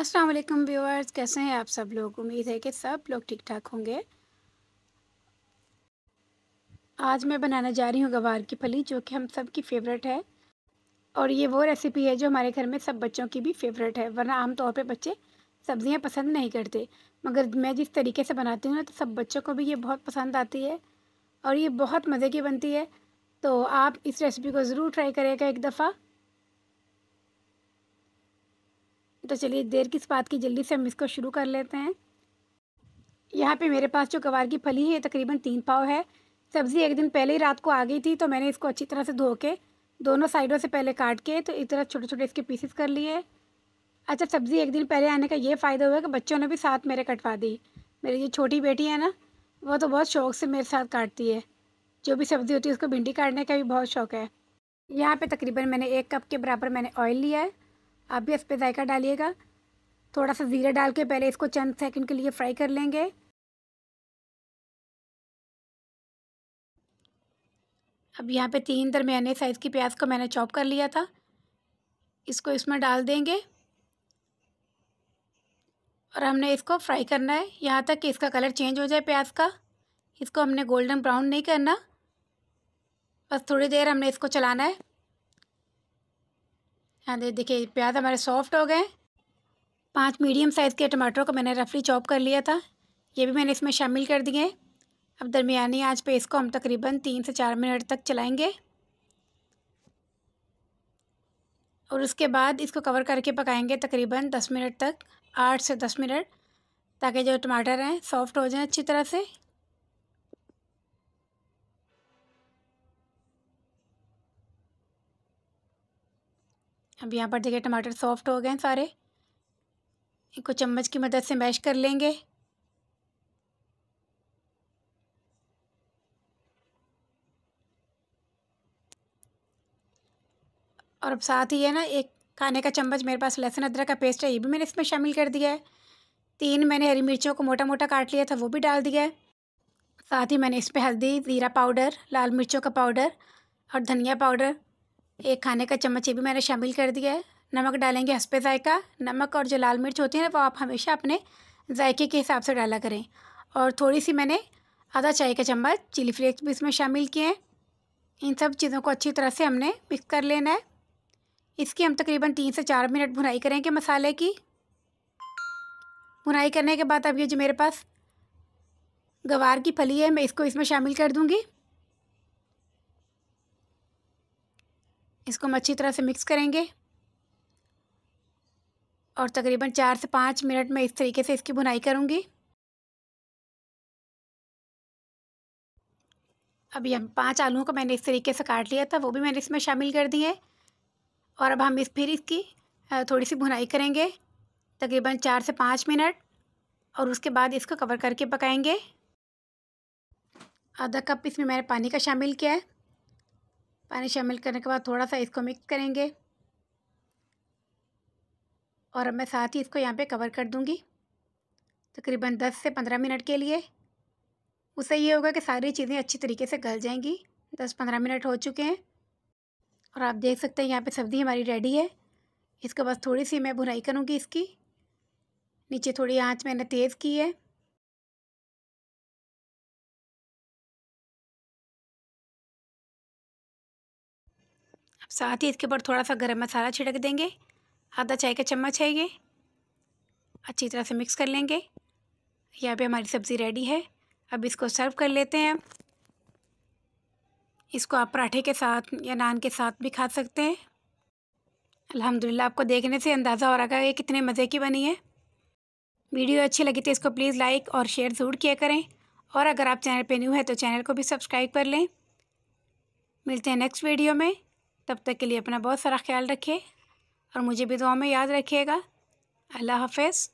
अस्सलाम वालेकुम व्यूअर्स कैसे हैं आप सब लोग उम्मीद है कि सब लोग ठीक ठाक होंगे आज मैं बनाने जा रही हूँ गवार की फली जो कि हम सब की फेवरेट है और ये वो रेसिपी है जो हमारे घर में सब बच्चों की भी फेवरेट है वरना आमतौर पे बच्चे सब्ज़ियाँ पसंद नहीं करते मगर मैं जिस तरीके से बनाती हूँ ना तो सब बच्चों को भी ये बहुत पसंद आती है और ये बहुत मज़े की बनती है तो आप इस रेसिपी को ज़रूर ट्राई करेगा एक दफ़ा तो चलिए देर किस बात की जल्दी से हम इसको शुरू कर लेते हैं यहाँ पे मेरे पास जो गवार की फली है तकरीबन तीन पाव है सब्ज़ी एक दिन पहले ही रात को आ गई थी तो मैंने इसको अच्छी तरह से धो के दोनों साइडों से पहले काट के तो इस तरह छोटे छोटे इसके पीसेस कर लिए अच्छा सब्ज़ी एक दिन पहले आने का ये फ़ायदा हुआ कि बच्चों ने भी साथ मेरे कटवा दी मेरी जो छोटी बेटी है ना वो तो बहुत शौक़ से मेरे साथ काटती है जो भी सब्ज़ी होती है उसको भिंडी काटने का भी बहुत शौक़ है यहाँ पे तकरीबन मैंने एक कप के बराबर मैंने ऑयल लिया है आप भी इस पर जायका डालिएगा थोड़ा सा ज़ीरा डाल के पहले इसको चंद सेकंड के लिए फ्राई कर लेंगे अब यहाँ पे तीन दरमियाने साइज़ की प्याज को मैंने चॉप कर लिया था इसको इसमें डाल देंगे और हमने इसको फ्राई करना है यहाँ तक कि इसका कलर चेंज हो जाए प्याज का इसको हमने गोल्डन ब्राउन नहीं करना बस थोड़ी देर हमने इसको चलाना है यहाँ दे देखिए प्याज हमारे सॉफ्ट हो गए पांच मीडियम साइज़ के टमाटरों को मैंने रफली चॉप कर लिया था ये भी मैंने इसमें शामिल कर दिए अब दरमियानी आँच पे इसको हम तकरीबन तीन से चार मिनट तक चलाएंगे और उसके बाद इसको कवर करके पकाएंगे तकरीबन दस मिनट तक आठ से दस मिनट ताकि जो टमाटर हैं सॉफ्ट हो जाएं अच्छी तरह से अब यहाँ पर देखिए टमाटर सॉफ्ट हो गए हैं सारे इनको चम्मच की मदद से मैश कर लेंगे और अब साथ ही है ना एक खाने का चम्मच मेरे पास लहसुन अदरक का पेस्ट है ये भी मैंने इसमें शामिल कर दिया है तीन मैंने हरी मिर्चों को मोटा मोटा काट लिया था वो भी डाल दिया है साथ ही मैंने इस पर हल्दी ज़ीरा पाउडर लाल मिर्चों का पाउडर और धनिया पाउडर एक खाने का चम्मच ये भी मैंने शामिल कर दिया है नमक डालेंगे हंसपे जायका नमक और जो लाल मिर्च होती है ना वो आप हमेशा अपने जायके के हिसाब से डाला करें और थोड़ी सी मैंने आधा चाय का चम्मच चिली फ्लेक्स भी इसमें शामिल किए हैं इन सब चीज़ों को अच्छी तरह से हमने मिक्स कर लेना है इसकी हम तकरीबन तीन से चार मिनट भुनाई करेंगे मसाले की भुनाई करने के बाद अब ये जो मेरे पास गवार की फली है मैं इसको इसमें शामिल कर दूँगी इसको हम अच्छी तरह से मिक्स करेंगे और तकरीबन चार से पाँच मिनट में इस तरीके से इसकी बुनाई करूँगी अभी हम पांच आलूओं को मैंने इस तरीके से काट लिया था वो भी मैंने इसमें शामिल कर दिए और अब हम इस फिर इसकी थोड़ी सी भुनाई करेंगे तकरीबन चार से पाँच मिनट और उसके बाद इसको कवर करके पकाएंगे आधा कप इसमें मैंने पानी का शामिल किया है पानी शामिल करने के बाद थोड़ा सा इसको मिक्स करेंगे और अब मैं साथ ही इसको यहाँ पे कवर कर दूँगी तकरीबन दस से पंद्रह मिनट के लिए उससे ये होगा कि सारी चीज़ें अच्छी तरीके से गल जाएंगी दस पंद्रह मिनट हो चुके हैं और आप देख सकते हैं यहाँ पे सब्ज़ी हमारी रेडी है इसको बस थोड़ी सी मैं भुनाई करूँगी इसकी नीचे थोड़ी आँच मैंने तेज़ की है साथ ही इसके ऊपर थोड़ा सा गरम मसाला छिड़क देंगे आधा चाय का चम्मच है ये अच्छी तरह से मिक्स कर लेंगे यहाँ पे हमारी सब्ज़ी रेडी है अब इसको सर्व कर लेते हैं इसको आप पराठे के साथ या नान के साथ भी खा सकते हैं अल्हम्दुलिल्लाह आपको देखने से अंदाज़ा हो रहा है ये कितने मज़े की बनी है वीडियो अच्छी लगी तो इसको प्लीज़ लाइक और शेयर ज़रूर किया करें और अगर आप चैनल पर न्यू है तो चैनल को भी सब्सक्राइब कर लें मिलते हैं नेक्स्ट वीडियो में तब तक के लिए अपना बहुत सारा ख्याल रखें और मुझे भी दुआ में याद रखिएगा अल्लाह हाफिज़